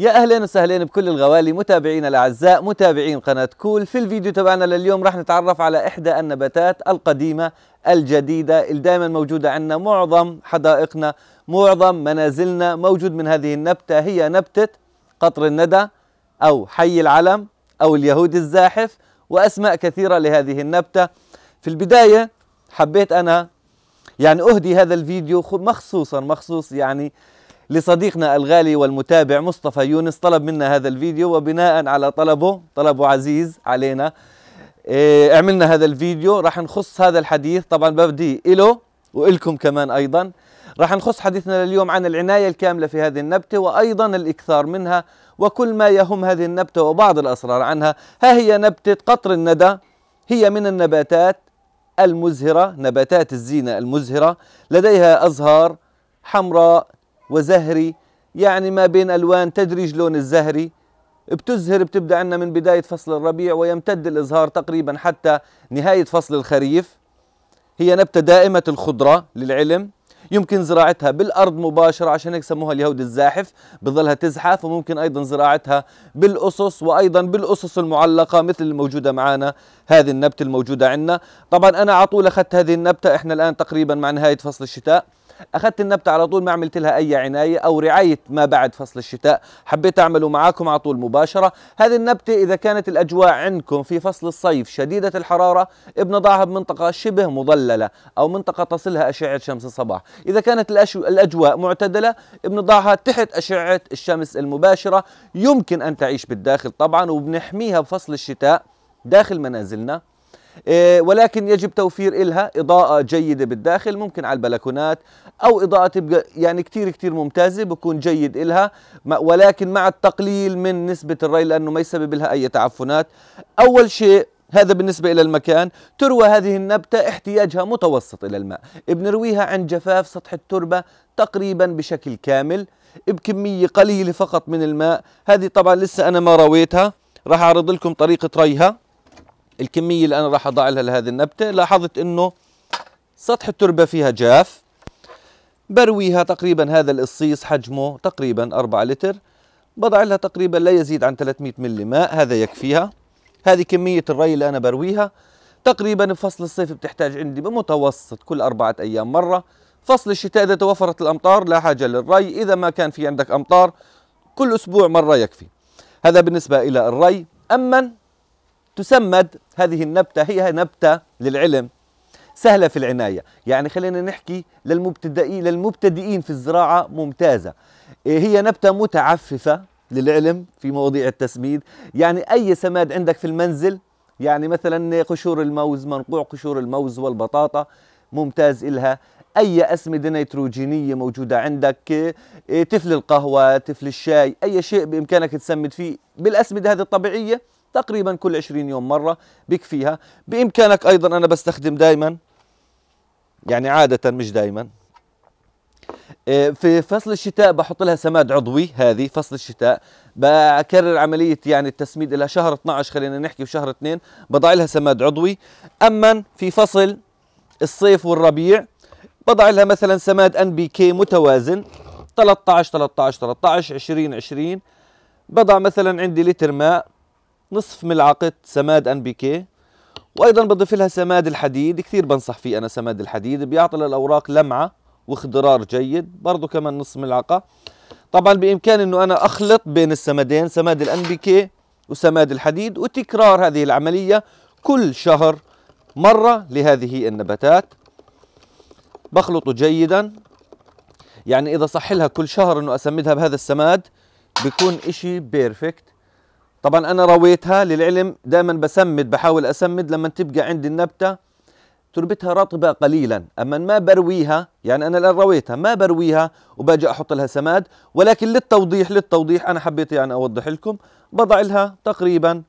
يا اهلا وسهلا بكل الغوالي متابعينا الاعزاء متابعين قناه كول في الفيديو تبعنا لليوم راح نتعرف على احدى النباتات القديمه الجديده اللي دائما موجوده عندنا معظم حدائقنا معظم منازلنا موجود من هذه النبته هي نبته قطر الندى او حي العلم او اليهود الزاحف واسماء كثيره لهذه النبته في البدايه حبيت انا يعني اهدي هذا الفيديو مخصوصا مخصوص يعني لصديقنا الغالي والمتابع مصطفى يونس طلب منا هذا الفيديو وبناء على طلبه طلبه عزيز علينا إيه، عملنا هذا الفيديو راح نخص هذا الحديث طبعا ببدي إله وإلكم كمان أيضا راح نخص حديثنا لليوم عن العناية الكاملة في هذه النبتة وأيضا الإكثار منها وكل ما يهم هذه النبتة وبعض الأسرار عنها ها هي نبتة قطر الندى هي من النباتات المزهرة نباتات الزينة المزهرة لديها أزهار حمراء وزهري يعني ما بين ألوان تدريج لون الزهري بتزهر بتبدأ عندنا من بداية فصل الربيع ويمتد الإزهار تقريبا حتى نهاية فصل الخريف هي نبتة دائمة الخضرة للعلم يمكن زراعتها بالأرض مباشرة عشان هيك سموها اليهود الزاحف بظلها تزحف وممكن أيضا زراعتها بالأسس وأيضا بالأسس المعلقة مثل الموجودة معنا هذه النبتة الموجودة عندنا طبعا أنا على طول أخذت هذه النبتة إحنا الآن تقريبا مع نهاية فصل الشتاء اخذت النبته على طول ما عملت لها اي عنايه او رعايه ما بعد فصل الشتاء حبيت اعمله معاكم على طول مباشره هذه النبته اذا كانت الاجواء عندكم في فصل الصيف شديده الحراره بنضعها بمنطقه شبه مظلله او منطقه تصلها اشعه شمس الصباح اذا كانت الاجواء معتدله بنضعها تحت اشعه الشمس المباشره يمكن ان تعيش بالداخل طبعا وبنحميها بفصل الشتاء داخل منازلنا إيه، ولكن يجب توفير إلها إضاءة جيدة بالداخل ممكن على البلكونات أو إضاءة تبقى يعني كتير كتير ممتازة بكون جيد إلها ولكن مع التقليل من نسبة الري لأنه ما يسبب لها أي تعفنات أول شيء هذا بالنسبة إلى المكان تروى هذه النبتة احتياجها متوسط إلى الماء بنرويها عن جفاف سطح التربة تقريبا بشكل كامل بكمية قليلة فقط من الماء هذه طبعا لسه أنا ما رويتها راح أعرض لكم طريقة ريها الكميه اللي انا راح اضع لها لهذه النبته لاحظت انه سطح التربه فيها جاف برويها تقريبا هذا القصيص حجمه تقريبا 4 لتر بضع لها تقريبا لا يزيد عن 300 ملي ماء هذا يكفيها هذه كميه الري اللي انا برويها تقريبا بفصل الصيف بتحتاج عندي بمتوسط كل أربعة أيام مرة فصل الشتاء إذا توفرت الأمطار لا حاجة للري إذا ما كان في عندك أمطار كل أسبوع مرة يكفي هذا بالنسبة إلى الري أما تسمد هذه النبتة هي نبتة للعلم سهلة في العناية يعني خلينا نحكي للمبتدئين للمبتدئين في الزراعة ممتازة إيه، هي نبتة متعففة للعلم في مواضيع التسميد يعني أي سماد عندك في المنزل يعني مثلا قشور الموز منقوع قشور الموز والبطاطا ممتاز إلها أي أسمدة نيتروجينية موجودة عندك إيه، تفل القهوة تفل الشاي أي شيء بإمكانك تسمد فيه بالأسمدة هذه الطبيعية تقريبا كل 20 يوم مرة بكفيها بإمكانك أيضا أنا بستخدم دائما يعني عادة مش دائما إيه، في فصل الشتاء بحط لها سماد عضوي هذه فصل الشتاء بكرر عملية يعني التسميد لها شهر 12 خلينا نحكي شهر 2 بضع لها سماد عضوي أما في فصل الصيف والربيع بضع لها مثلا سماد ان بي كي متوازن 13 13 13 20 20 بضع مثلا عندي لتر ماء نصف ملعقة سماد ان بي كي وايضا بضيف لها سماد الحديد كثير بنصح فيه انا سماد الحديد بيعطي للاوراق لمعة واخضرار جيد برضو كمان نصف ملعقة طبعا بامكاني انه انا اخلط بين السمادين سماد الان بي كي وسماد الحديد وتكرار هذه العملية كل شهر مرة لهذه النباتات بخلطه جيدا يعني اذا صح لها كل شهر انه اسمدها بهذا السماد بيكون اشي بيرفكت طبعا انا رويتها للعلم دائما بسمد بحاول اسمد لما تبقى عندي النبته تربتها رطبه قليلا اما ما برويها يعني انا الان رويتها ما برويها وباجي احط لها سماد ولكن للتوضيح للتوضيح انا حبيت يعني اوضح لكم بضع لها تقريبا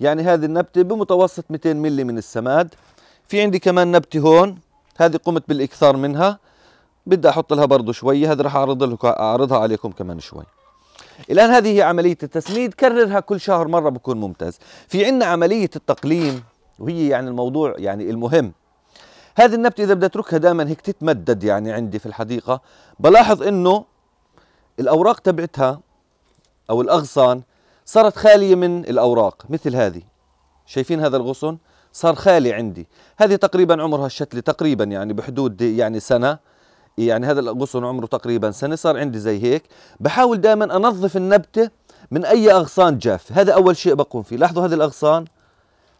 يعني هذه النبته بمتوسط 200 ملي من السماد في عندي كمان نبته هون هذه قمت بالاكثار منها بدي احط لها برضه شويه هذه راح اعرض لكم اعرضها عليكم كمان شوي الآن هذه هي عملية التسميد كررها كل شهر مرة بكون ممتاز في عندنا عملية التقليم وهي يعني الموضوع يعني المهم هذه النبتة إذا بدي أتركها دائما هيك تتمدد يعني عندي في الحديقة بلاحظ إنه الأوراق تبعتها أو الأغصان صارت خالية من الأوراق مثل هذه شايفين هذا الغصن صار خالي عندي هذه تقريبا عمرها الشتلة تقريبا يعني بحدود يعني سنة يعني هذا الغصن عمره تقريبا سنه صار عندي زي هيك بحاول دائما انظف النبته من اي اغصان جافه هذا اول شيء بقوم فيه لاحظوا هذه الاغصان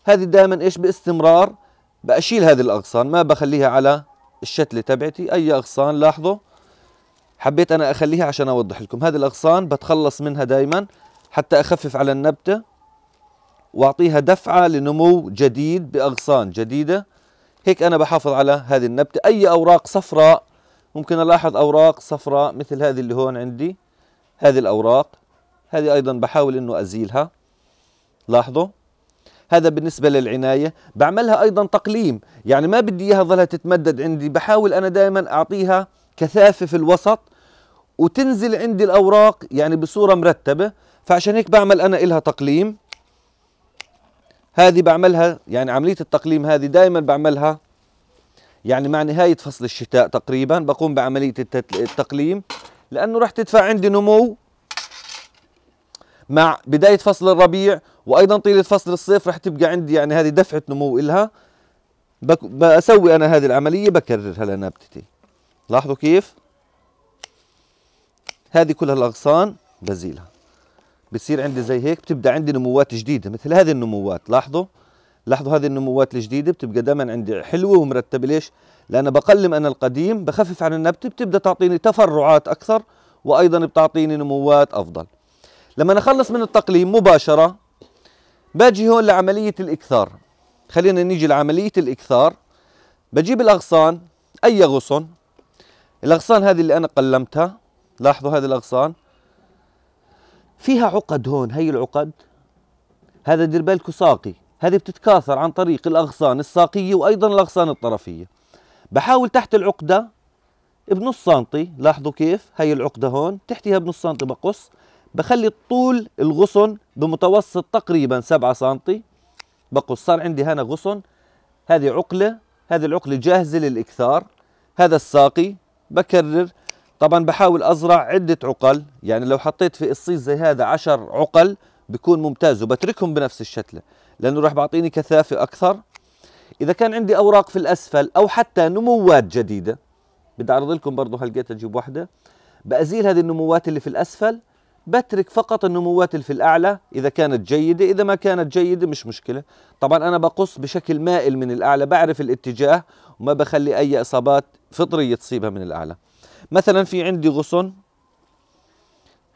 هذه دائما ايش باستمرار بشيل هذه الاغصان ما بخليها على الشتله تبعتي اي اغصان لاحظوا حبيت انا اخليها عشان اوضح لكم هذه الاغصان بتخلص منها دائما حتى اخفف على النبته واعطيها دفعه لنمو جديد باغصان جديده هيك انا بحافظ على هذه النبته اي اوراق صفراء ممكن الاحظ اوراق صفراء مثل هذه اللي هون عندي هذه الاوراق هذه ايضا بحاول انه ازيلها لاحظوا هذا بالنسبه للعنايه بعملها ايضا تقليم يعني ما بدي اياها ظلها تتمدد عندي بحاول انا دائما اعطيها كثافه في الوسط وتنزل عندي الاوراق يعني بصوره مرتبه فعشان هيك بعمل انا إلها تقليم هذه بعملها يعني عمليه التقليم هذه دائما بعملها يعني مع نهاية فصل الشتاء تقريبا بقوم بعملية التقليم لأنه رح تدفع عندي نمو مع بداية فصل الربيع وأيضا طيلة فصل الصيف رح تبقى عندي يعني هذه دفعة نمو إلها بسوي أنا هذه العملية بكررها لنبتتي لاحظوا كيف هذه كلها الأغصان بزيلها بصير عندي زي هيك بتبدأ عندي نموات جديدة مثل هذه النموات لاحظوا لاحظوا هذه النموات الجديده بتبقى دائما عندي حلوه ومرتبه ليش؟ لأن بقلم أنا القديم بخفف عن النبتة بتبدأ تعطيني تفرعات أكثر وأيضا بتعطيني نموات أفضل لما نخلص من التقليم مباشرة باجي هون لعملية الإكثار خلينا نيجي لعملية الإكثار بجيب الأغصان أي غصن الأغصان هذه اللي أنا قلمتها لاحظوا هذه الأغصان فيها عقد هون هي العقد هذا دير بالكم ساقي هذه بتتكاثر عن طريق الأغصان الساقية وأيضا الأغصان الطرفية بحاول تحت العقدة بنص سنتي لاحظوا كيف هي العقدة هون تحتها بنص سنتي بقص بخلي طول الغصن بمتوسط تقريبا 7 سنتي بقص صار عندي هنا غصن هذه عقلة هذه العقلة جاهزة للإكثار هذا الساقي بكرر طبعا بحاول أزرع عدة عقل يعني لو حطيت في الصيص زي هذا 10 عقل بكون ممتاز وبتركهم بنفس الشتله لانه راح بعطيني كثافه اكثر اذا كان عندي اوراق في الاسفل او حتى نموات جديده بدي اعرض لكم برضه هلقيت اجيب واحده بازيل هذه النموات اللي في الاسفل بترك فقط النموات اللي في الاعلى اذا كانت جيده اذا ما كانت جيده مش مشكله طبعا انا بقص بشكل مائل من الاعلى بعرف الاتجاه وما بخلي اي اصابات فطريه تصيبها من الاعلى مثلا في عندي غصن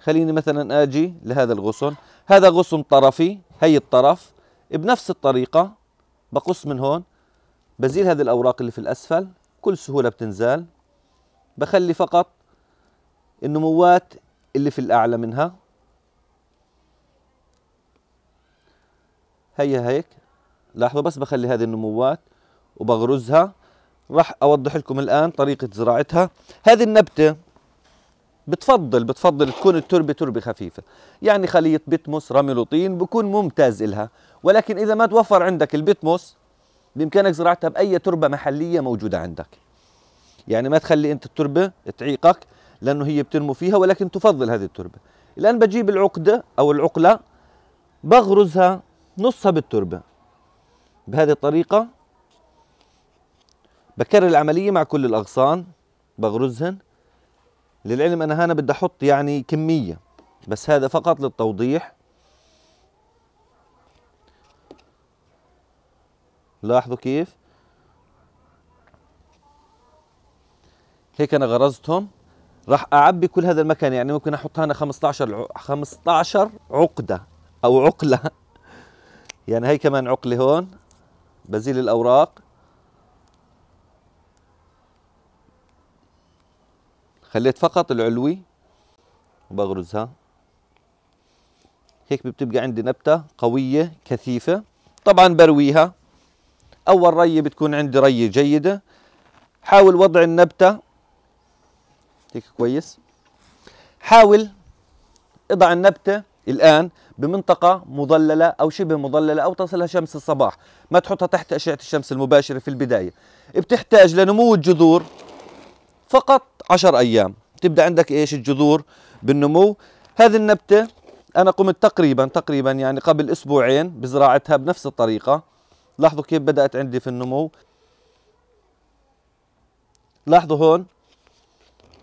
خليني مثلا اجي لهذا الغصن هذا غصن طرفي هي الطرف بنفس الطريقة بقص من هون بزيل هذه الأوراق اللي في الأسفل بكل سهولة بتنزال بخلي فقط النموات اللي في الأعلى منها هي هيك لاحظوا بس بخلي هذه النموات وبغرزها راح أوضح لكم الآن طريقة زراعتها هذه النبتة بتفضل بتفضل تكون التربه تربه خفيفه يعني خليط بتموس رمل وطين بكون ممتاز إلها ولكن اذا ما توفر عندك البتموس بامكانك زراعتها باي تربه محليه موجوده عندك يعني ما تخلي انت التربه تعيقك لانه هي بتنمو فيها ولكن تفضل هذه التربه الان بجيب العقده او العقله بغرزها نصها بالتربه بهذه الطريقه بكرر العمليه مع كل الاغصان بغرزهن للعلم انا هنا بدي احط يعني كميه بس هذا فقط للتوضيح لاحظوا كيف هيك انا غرزتهم راح اعبي كل هذا المكان يعني ممكن احط هنا 15 15 عقده او عقله يعني هي كمان عقله هون بزيل الاوراق خليت فقط العلوي وبغرزها هيك بتبقى عندي نبتة قوية كثيفة طبعا برويها أول رية بتكون عندي رية جيدة حاول وضع النبتة هيك كويس حاول اضع النبتة الآن بمنطقة مظللة أو شبه مظللة أو تصلها شمس الصباح ما تحطها تحت أشعة الشمس المباشرة في البداية بتحتاج لنمو الجذور فقط 10 ايام تبدا عندك ايش الجذور بالنمو هذه النبته انا قمت تقريبا تقريبا يعني قبل اسبوعين بزراعتها بنفس الطريقه لاحظوا كيف بدات عندي في النمو لاحظوا هون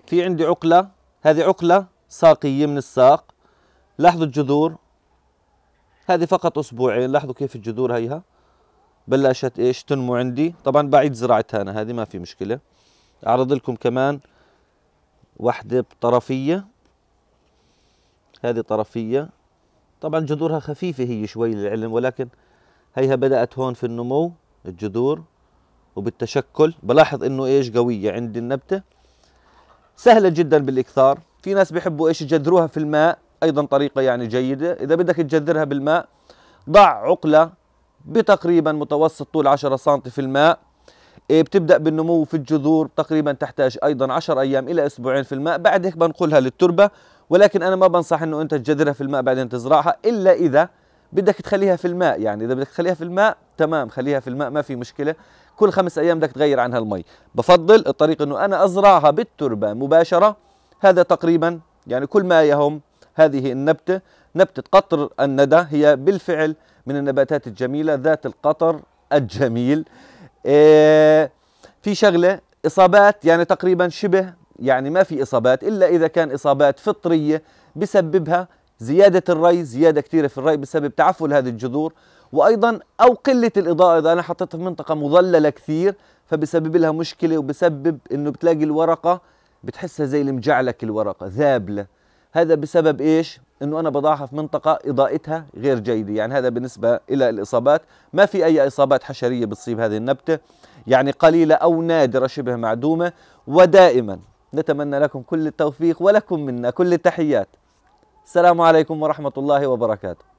في عندي عقله هذه عقله ساقيه من الساق لاحظوا الجذور هذه فقط اسبوعين لاحظوا كيف الجذور هيها بلشت ايش تنمو عندي طبعا بعيد زراعتها انا هذه ما في مشكله اعرض لكم كمان واحدة طرفية هذه طرفية طبعا جذورها خفيفة هي شوي للعلم ولكن هيها بدأت هون في النمو الجذور وبالتشكل بلاحظ انه ايش قوية عند النبتة سهلة جدا بالاكثار في ناس بيحبوا ايش يجذروها في الماء ايضا طريقة يعني جيدة اذا بدك تجذرها بالماء ضع عقلة بتقريبا متوسط طول 10 سم في الماء إيه، بتبدا بالنمو في الجذور تقريبا تحتاج ايضا 10 ايام الى اسبوعين في الماء بعد هيك بنقلها للتربه ولكن انا ما بنصح انه انت تجذرها في الماء بعدين تزرعها الا اذا بدك تخليها في الماء يعني اذا بدك تخليها في الماء تمام خليها في الماء ما في مشكله كل خمس ايام بدك تغير عنها المي بفضل الطريق انه انا ازرعها بالتربه مباشره هذا تقريبا يعني كل ما يهم هذه النبته نبته قطر الندى هي بالفعل من النباتات الجميله ذات القطر الجميل إيه، في شغله اصابات يعني تقريبا شبه يعني ما في اصابات الا اذا كان اصابات فطريه بسببها زياده الري زياده كثيره في الري بسبب تعفن هذه الجذور وايضا او قله الاضاءه اذا انا حطيتها في منطقه مظلله كثير فبسبب لها مشكله وبسبب انه بتلاقي الورقه بتحسها زي المجعلك الورقه ذابله هذا بسبب ايش انه انا بضعها في منطقه اضاءتها غير جيده يعني هذا بالنسبه الى الاصابات ما في اي اصابات حشريه بتصيب هذه النبته يعني قليله او نادره شبه معدومه ودائما نتمنى لكم كل التوفيق ولكم منا كل التحيات السلام عليكم ورحمه الله وبركاته